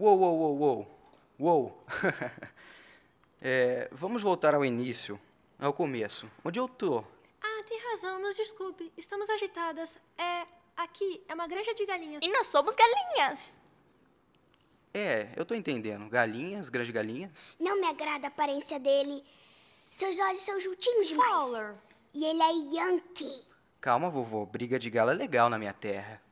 Uou, uou, uou, uou. Uou. é, vamos voltar ao início, ao começo. Onde eu tô? Ah, tem razão, nos desculpe. Estamos agitadas. É, aqui é uma granja de galinhas. E nós somos galinhas. É, eu tô entendendo. Galinhas, granja de galinhas. Não me agrada a aparência dele. Seus olhos são juntinhos demais. Fowler. E ele é Yankee. Calma, vovô. Briga de galo é legal na minha terra.